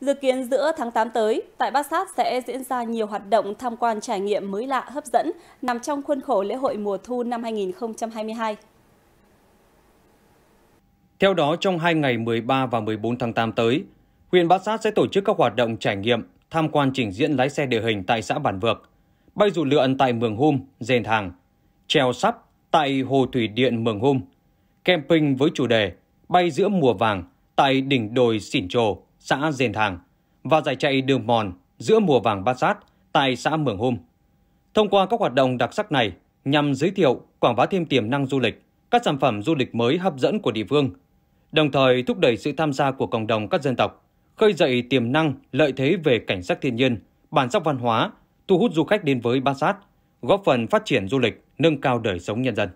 Dự kiến giữa tháng 8 tới, tại Bát Sát sẽ diễn ra nhiều hoạt động tham quan trải nghiệm mới lạ hấp dẫn nằm trong khuôn khổ lễ hội mùa thu năm 2022. Theo đó, trong 2 ngày 13 và 14 tháng 8 tới, huyện Bát Sát sẽ tổ chức các hoạt động trải nghiệm, tham quan trình diễn lái xe địa hình tại xã Bản Vược, bay dù lượn tại Mường Hum, Dền Thàng, treo sắp tại Hồ Thủy Điện Mường Hum, camping với chủ đề bay giữa mùa vàng tại đỉnh đồi Xỉn Trồ, xã Diền Thàng và giải chạy đường mòn giữa mùa vàng bát sát tại xã Mường Hôm. Thông qua các hoạt động đặc sắc này nhằm giới thiệu, quảng bá thêm tiềm năng du lịch, các sản phẩm du lịch mới hấp dẫn của địa phương, đồng thời thúc đẩy sự tham gia của cộng đồng các dân tộc, khơi dậy tiềm năng, lợi thế về cảnh sắc thiên nhiên, bản sắc văn hóa, thu hút du khách đến với Bát Sát, góp phần phát triển du lịch, nâng cao đời sống nhân dân.